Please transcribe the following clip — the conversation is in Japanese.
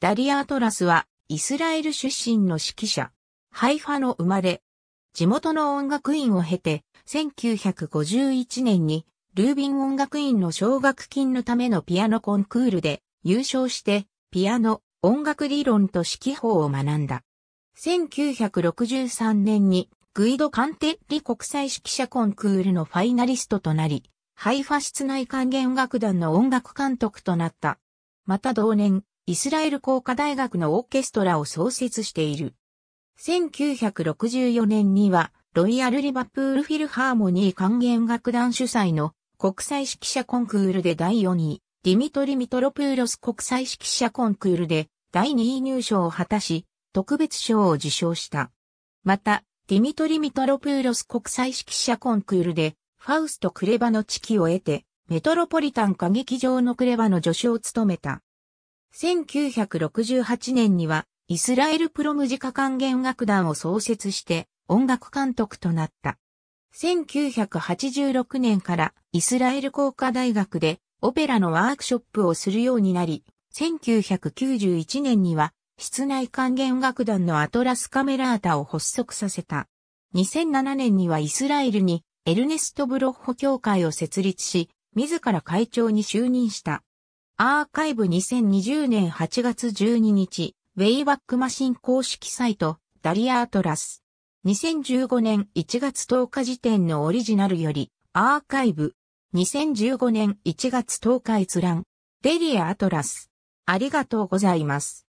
ダリアートラスは、イスラエル出身の指揮者。ハイファの生まれ。地元の音楽院を経て、1951年に、ルービン音楽院の奨学金のためのピアノコンクールで優勝して、ピアノ、音楽理論と指揮法を学んだ。1963年に、グイド・カンテッリ国際指揮者コンクールのファイナリストとなり、ハイファ室内管弦楽団の音楽監督となった。また同年、イスラエル工科大学のオーケストラを創設している。1964年には、ロイヤル・リバプール・フィルハーモニー管弦楽団主催の国際指揮者コンクールで第4位、ディミトリ・ミトロプーロス国際指揮者コンクールで第2位入賞を果たし、特別賞を受賞した。また、ディミトリ・ミトロプーロス国際指揮者コンクールで、ファウスト・クレバの地己を得て、メトロポリタン歌劇場のクレバの助手を務めた。1968年には、イスラエルプロムジカ管弦楽団を創設して音楽監督となった。1986年からイスラエル工科大学でオペラのワークショップをするようになり、1991年には室内管弦楽団のアトラスカメラータを発足させた。2007年にはイスラエルにエルネスト・ブロッホ協会を設立し、自ら会長に就任した。アーカイブ2020年8月12日、ウェイバックマシン公式サイト、ダリアートラス。2015年1月10日時点のオリジナルより、アーカイブ。2015年1月10日閲覧。デリアートラス。ありがとうございます。